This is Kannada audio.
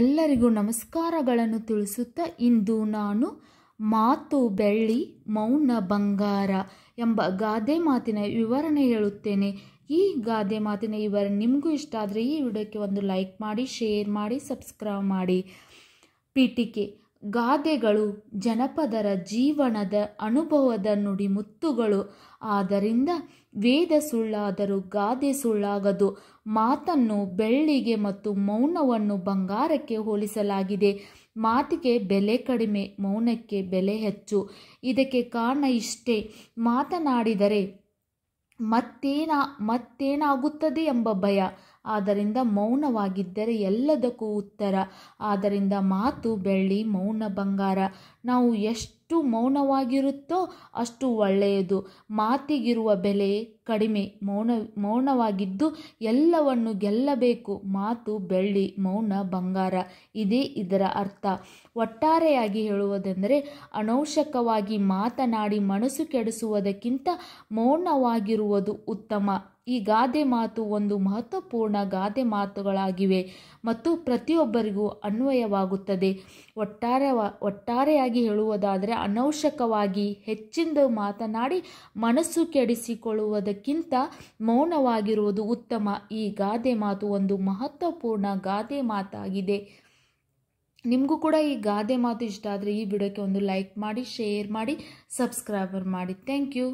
ಎಲ್ಲರಿಗೂ ನಮಸ್ಕಾರಗಳನ್ನು ತಿಳಿಸುತ್ತಾ ಇಂದು ನಾನು ಮಾತು ಬೆಳ್ಳಿ ಮೌನ ಬಂಗಾರ ಎಂಬ ಗಾದೆ ಮಾತಿನ ವಿವರಣೆ ಹೇಳುತ್ತೇನೆ ಈ ಗಾದೆ ಮಾತಿನ ವಿವರಣೆ ನಿಮಗೂ ಇಷ್ಟ ಆದರೆ ಈ ವಿಡಿಯೋಕ್ಕೆ ಒಂದು ಲೈಕ್ ಮಾಡಿ ಶೇರ್ ಮಾಡಿ ಸಬ್ಸ್ಕ್ರೈಬ್ ಮಾಡಿ ಕೆ ಗಾದೆಗಳು ಜನಪದರ ಜೀವನದ ಅನುಭವದ ಮುತ್ತುಗಳು ಆದ್ದರಿಂದ ವೇದ ಸುಳ್ಳಾದರೂ ಗಾದೆ ಸುಳ್ಳಾಗದು ಮಾತನ್ನು ಬೆಳ್ಳಿಗೆ ಮತ್ತು ಮೌನವನ್ನು ಬಂಗಾರಕ್ಕೆ ಹೋಲಿಸಲಾಗಿದೆ ಮಾತಿಗೆ ಬೆಲೆ ಕಡಿಮೆ ಮೌನಕ್ಕೆ ಬೆಲೆ ಹೆಚ್ಚು ಇದಕ್ಕೆ ಕಾರಣ ಇಷ್ಟೇ ಮಾತನಾಡಿದರೆ ಮತ್ತೇನ ಮತ್ತೇನಾಗುತ್ತದೆ ಎಂಬ ಭಯ ಆದ್ದರಿಂದ ಮೌನವಾಗಿದ್ದರೆ ಎಲ್ಲದಕ್ಕೂ ಉತ್ತರ ಆದ್ದರಿಂದ ಮಾತು ಬೆಳ್ಳಿ ಮೌನ ಬಂಗಾರ ನಾವು ಎಷ್ಟು ಮೌನವಾಗಿರುತ್ತೋ ಅಷ್ಟು ಒಳ್ಳೆಯದು ಮಾತಿಗಿರುವ ಬೆಲೆ ಕಡಿಮೆ ಮೌನ ಮೌನವಾಗಿದ್ದು ಎಲ್ಲವನ್ನು ಗೆಲ್ಲಬೇಕು ಮಾತು ಬೆಳ್ಳಿ ಮೌನ ಬಂಗಾರ ಇದೇ ಇದರ ಅರ್ಥ ಒಟ್ಟಾರೆಯಾಗಿ ಹೇಳುವುದೆಂದರೆ ಅನೌಷಕವಾಗಿ ಮಾತನಾಡಿ ಮನಸ್ಸು ಕೆಡಿಸುವುದಕ್ಕಿಂತ ಮೌನವಾಗಿರುವುದು ಉತ್ತಮ ಈ ಗಾದೆ ಮಾತು ಒಂದು ಮಹತ್ವಪೂರ್ಣ ಗಾದೆ ಮಾತುಗಳಾಗಿವೆ ಮತ್ತು ಪ್ರತಿಯೊಬ್ಬರಿಗೂ ಅನ್ವಯವಾಗುತ್ತದೆ ಒಟ್ಟಾರೆ ಒಟ್ಟಾರೆಯಾಗಿ ಹೇಳುವುದಾದರೆ ಅನವಶ್ಯಕವಾಗಿ ಹೆಚ್ಚಿಂದ ಮಾತನಾಡಿ ಮನಸ್ಸು ಕೆಡಿಸಿಕೊಳ್ಳುವುದಕ್ಕಿಂತ ಮೌನವಾಗಿರುವುದು ಉತ್ತಮ ಈ ಗಾದೆ ಮಾತು ಒಂದು ಮಹತ್ವಪೂರ್ಣ ಗಾದೆ ಮಾತಾಗಿದೆ ನಿಮಗೂ ಕೂಡ ಈ ಗಾದೆ ಮಾತು ಇಷ್ಟ ಆದರೆ ಈ ವಿಡಿಯೋಕ್ಕೆ ಒಂದು ಲೈಕ್ ಮಾಡಿ ಶೇರ್ ಮಾಡಿ ಸಬ್ಸ್ಕ್ರೈಬರ್ ಮಾಡಿ ಥ್ಯಾಂಕ್ ಯು